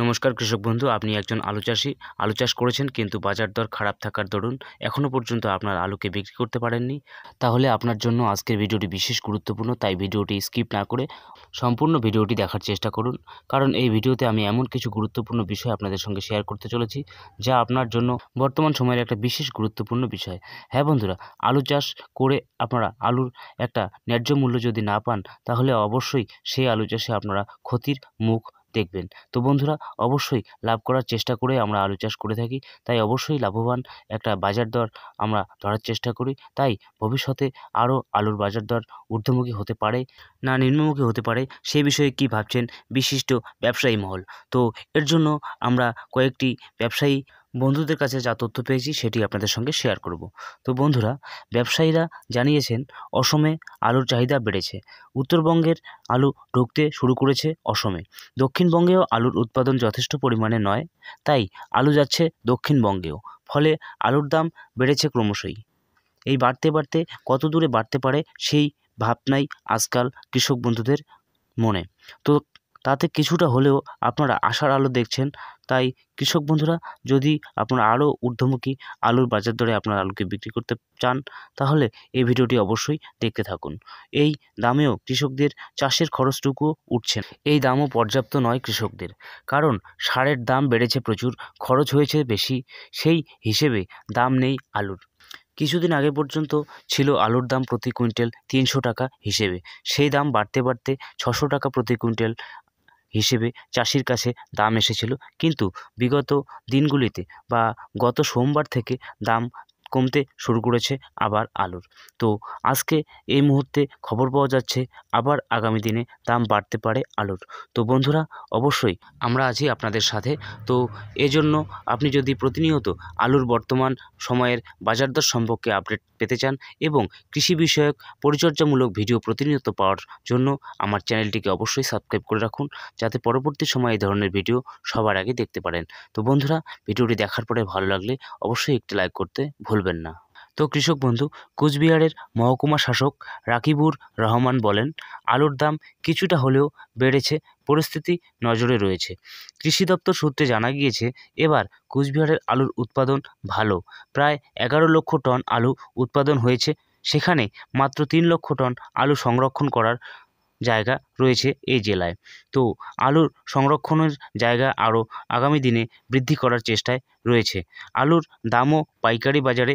নমস্কার কৃষক বন্ধু আপনি একজন আলু চাষি আলু চাষ করেছেন কিন্তু বাজার দর খারাপ থাকার দরুন এখনও পর্যন্ত আপনার আলুকে বিক্রি করতে পারেননি তাহলে আপনার জন্য আজকের ভিডিওটি বিশেষ গুরুত্বপূর্ণ তাই ভিডিওটি স্কিপ না করে সম্পূর্ণ ভিডিওটি দেখার চেষ্টা করুন কারণ এই ভিডিওতে আমি এমন কিছু গুরুত্বপূর্ণ বিষয় আপনাদের সঙ্গে শেয়ার করতে চলেছি যা আপনার জন্য বর্তমান সময়ের একটা বিশেষ গুরুত্বপূর্ণ বিষয় হ্যাঁ বন্ধুরা আলু চাষ করে আপনারা আলুর একটা ন্যায্য মূল্য যদি না পান তাহলে অবশ্যই সেই আলু চাষে আপনারা ক্ষতির মুখ দেখবেন তো বন্ধুরা অবশ্যই লাভ করার চেষ্টা করে আমরা আলু চাষ করে থাকি তাই অবশ্যই লাভবান একটা বাজার দর আমরা ধরার চেষ্টা করি তাই ভবিষ্যতে আরও আলুর বাজার দর ঊর্ধ্বমুখী হতে পারে না নিম্নমুখী হতে পারে সে বিষয়ে কি ভাবছেন বিশিষ্ট ব্যবসায়ী মহল তো এর জন্য আমরা কয়েকটি ব্যবসায়ী বন্ধুদের কাছে যা তথ্য পেয়েছি সেটি আপনাদের সঙ্গে শেয়ার করব তো বন্ধুরা ব্যবসায়ীরা জানিয়েছেন অসমে আলুর চাহিদা বেড়েছে উত্তরবঙ্গের আলু ঢুকতে শুরু করেছে অসমে দক্ষিণবঙ্গেও আলুর উৎপাদন যথেষ্ট পরিমাণে নয় তাই আলু যাচ্ছে দক্ষিণবঙ্গেও ফলে আলুর দাম বেড়েছে ক্রমশই এই বাড়তে বাড়তে কত দূরে বাড়তে পারে সেই ভাবনাই আজকাল কৃষক বন্ধুদের মনে তো তাতে কিছুটা হলেও আপনারা আশার আলো দেখছেন তাই কৃষক বন্ধুরা যদি আপনারা আরও ঊর্ধ্বমুখী আলুর বাজার দরে আপনারা আলুকে বিক্রি করতে চান তাহলে এই ভিডিওটি অবশ্যই দেখতে থাকুন এই দামেও কৃষকদের চাষের খরচটুকুও উঠছে এই দামও পর্যাপ্ত নয় কৃষকদের কারণ সারের দাম বেড়েছে প্রচুর খরচ হয়েছে বেশি সেই হিসেবে দাম নেই আলুর কিছুদিন আগে পর্যন্ত ছিল আলুর দাম প্রতি কুইন্টাল তিনশো টাকা হিসেবে সেই দাম বাড়তে বাড়তে ছশো টাকা প্রতি কুইন্টাল হিসেবে চাষির কাছে দাম এসেছিল কিন্তু বিগত দিনগুলিতে বা গত সোমবার থেকে দাম কমতে শুরু করেছে আবার আলুর তো আজকে এই মুহূর্তে খবর পাওয়া যাচ্ছে আবার আগামী দিনে দাম বাড়তে পারে আলুর তো বন্ধুরা অবশ্যই আমরা আছি আপনাদের সাথে তো এজন্য আপনি যদি প্রতিনিয়ত আলুর বর্তমান সময়ের বাজার দর সম্পর্কে আপডেট পেতে চান এবং কৃষি বিষয়ক পরিচর্যামূলক ভিডিও প্রতিনিয়ত পাওয়ার জন্য আমার চ্যানেলটিকে অবশ্যই সাবস্ক্রাইব করে রাখুন যাতে পরবর্তী সময়ে এই ধরনের ভিডিও সবার আগে দেখতে পারেন তো বন্ধুরা ভিডিওটি দেখার পরে ভালো লাগলে অবশ্যই একটি লাইক করতে ভুল ভুলবেন না তো কৃষক বন্ধু কুচবিহারের মহকুমা শাসক রাকিবুর রহমান বলেন আলুর দাম কিছুটা হলেও বেড়েছে পরিস্থিতি নজরে রয়েছে কৃষি দপ্তর সূত্রে জানা গিয়েছে এবার কুচবিহারের আলুর উৎপাদন ভালো প্রায় এগারো লক্ষ টন আলু উৎপাদন হয়েছে সেখানে মাত্র তিন লক্ষ টন আলু সংরক্ষণ করার জায়গা রয়েছে এই জেলায় তো আলুর সংরক্ষণের জায়গা আরও আগামী দিনে বৃদ্ধি করার চেষ্টায় রয়েছে আলুর দামও পাইকারি বাজারে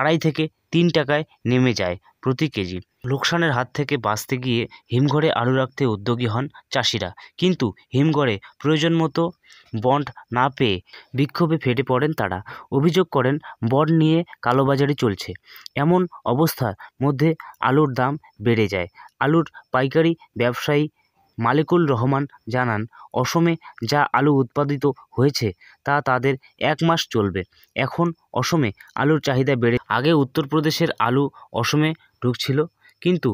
আড়াই থেকে তিন টাকায় নেমে যায় প্রতি কেজি লোকসানের হাত থেকে বাঁচতে গিয়ে হিমঘরে আলু রাখতে উদ্যোগী হন চাষিরা কিন্তু হিমঘরে প্রয়োজন মতো বন্ড না পেয়ে বিক্ষোভে ফেটে পড়েন তারা অভিযোগ করেন বন্ড নিয়ে কালোবাজারি চলছে এমন অবস্থার মধ্যে আলুর দাম বেড়ে যায় আলুর পাইকারি ব্যবসায়ী মালিকুল রহমান জানান অসমে যা আলু উৎপাদিত হয়েছে তা তাদের এক মাস চলবে এখন অসমে আলুর চাহিদা বেড়ে আগে উত্তরপ্রদেশের আলু অসমে ঢুকছিল কিন্তু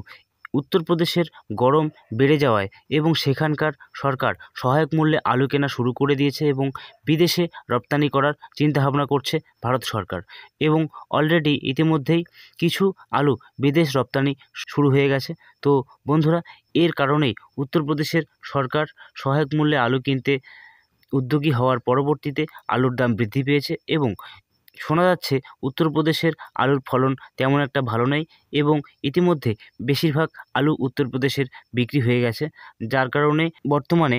উত্তরপ্রদেশের গরম বেড়ে যাওয়ায় এবং সেখানকার সরকার সহায়ক মূল্যে আলু কেনা শুরু করে দিয়েছে এবং বিদেশে রপ্তানি করার চিন্তাভাবনা করছে ভারত সরকার এবং অলরেডি ইতিমধ্যেই কিছু আলু বিদেশ রপ্তানি শুরু হয়ে গেছে তো বন্ধুরা এর কারণেই উত্তরপ্রদেশের সরকার সহায়ক মূল্যে আলু কিনতে উদ্যোগী হওয়ার পরবর্তীতে আলুর দাম বৃদ্ধি পেয়েছে এবং শোনা যাচ্ছে উত্তরপ্রদেশের আলুর ফলন তেমন একটা ভালো নেই এবং ইতিমধ্যে বেশিরভাগ আলু উত্তরপ্রদেশের বিক্রি হয়ে গেছে যার কারণে বর্তমানে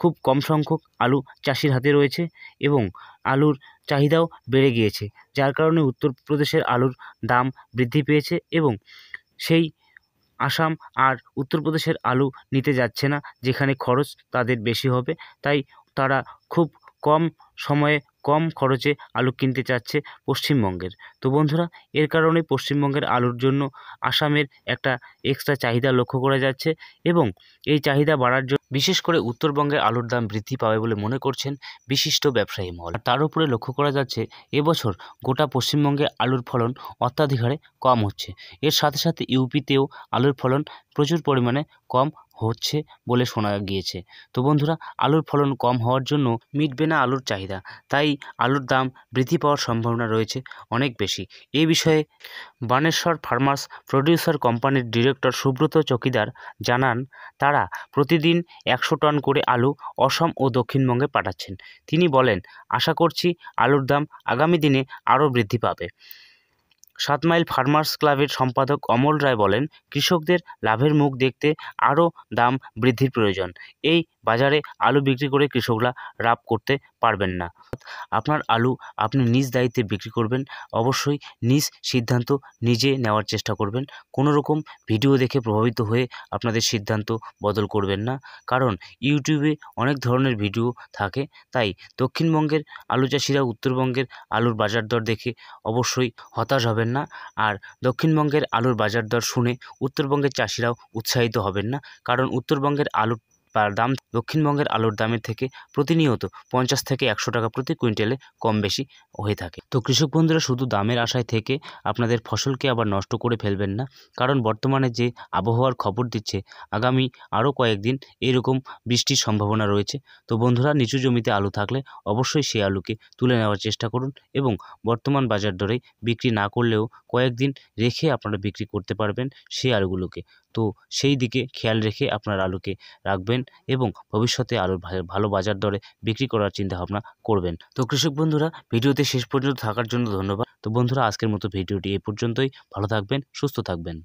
খুব কম সংখ্যক আলু চাষির হাতে রয়েছে এবং আলুর চাহিদাও বেড়ে গিয়েছে যার কারণে উত্তরপ্রদেশের আলুর দাম বৃদ্ধি পেয়েছে এবং সেই আসাম আর উত্তরপ্রদেশের আলু নিতে যাচ্ছে না যেখানে খরচ তাদের বেশি হবে তাই তারা খুব কম সময়ে কম খরচে আলু কিনতে চাচ্ছে পশ্চিমবঙ্গের তো বন্ধুরা এর কারণে পশ্চিমবঙ্গের আলুর জন্য আসামের একটা এক্সট্রা চাহিদা লক্ষ্য করা যাচ্ছে এবং এই চাহিদা বাড়ার জন্য বিশেষ করে উত্তরবঙ্গে আলুর দাম বৃদ্ধি পাবে বলে মনে করছেন বিশিষ্ট ব্যবসায়ী মহল তার উপরে লক্ষ্য করা যাচ্ছে এবছর গোটা পশ্চিমবঙ্গে আলুর ফলন অত্যাধিক হারে কম হচ্ছে এর সাথে সাথে ইউপিতেও আলুর ফলন প্রচুর পরিমাণে কম হচ্ছে বলে শোনা গিয়েছে তো বন্ধুরা আলুর ফলন কম হওয়ার জন্য মিটবে না আলুর চাহিদা তাই আলুর দাম বৃদ্ধি পাওয়ার সম্ভাবনা রয়েছে অনেক বেশি এ বিষয়ে বানেশ্বর ফার্মার্স প্রডিউসার কোম্পানির ডিরেক্টর সুব্রত চকিদার জানান তারা প্রতিদিন একশো টন করে আলু অসম ও দক্ষিণবঙ্গে পাঠাচ্ছেন তিনি বলেন আশা করছি আলুর দাম আগামী দিনে আরও বৃদ্ধি পাবে সাত মাইল ফার্মার্স ক্লাবের সম্পাদক অমল রায় বলেন কৃষকদের লাভের মুখ দেখতে আরও দাম বৃদ্ধির প্রয়োজন এই বাজারে আলু বিক্রি করে কৃষকরা লাভ করতে পারবেন না আপনার আলু আপনি নিজ দায়িত্বে বিক্রি করবেন অবশ্যই নিজ সিদ্ধান্ত নিজে নেওয়ার চেষ্টা করবেন কোনো রকম ভিডিও দেখে প্রভাবিত হয়ে আপনাদের সিদ্ধান্ত বদল করবেন না কারণ ইউটিউবে অনেক ধরনের ভিডিও থাকে তাই দক্ষিণবঙ্গের আলু চাষিরা উত্তরবঙ্গের আলুর বাজার দর দেখে অবশ্যই হতাশ হবেন না আর দক্ষিণবঙ্গের আলুর বাজার দর শুনে উত্তরবঙ্গের চাষিরাও উৎসাহিত হবেন না কারণ উত্তরবঙ্গের আলুর দাম দক্ষিণবঙ্গের আলুর দামের থেকে প্রতিনিয়ত পঞ্চাশ থেকে একশো টাকা প্রতি কুইন্টালে কম বেশি হয়ে থাকে তো কৃষক বন্ধুরা শুধু দামের আশায় থেকে আপনাদের ফসলকে আবার নষ্ট করে ফেলবেন না কারণ বর্তমানে যে আবহাওয়ার খবর দিচ্ছে আগামী আরও কয়েকদিন এরকম বৃষ্টির সম্ভাবনা রয়েছে তো বন্ধুরা নিচু জমিতে আলু থাকলে অবশ্যই সেই আলুকে তুলে নেওয়ার চেষ্টা করুন এবং বর্তমান বাজার দরে বিক্রি না করলেও কয়েকদিন রেখে আপনারা বিক্রি করতে পারবেন সেই আলুগুলোকে তো সেই দিকে খেয়াল রেখে আপনার আলুকে রাখবেন এবং ভবিষ্যতে আলুর ভালো বাজার দরে বিক্রি করার চিন্তাভাবনা করবেন তো কৃষক বন্ধুরা ভিডিওতে শেষ পর্যন্ত থাকার জন্য ধন্যবাদ তো বন্ধুরা আজকের মতো ভিডিওটি এ পর্যন্তই ভালো থাকবেন সুস্থ থাকবেন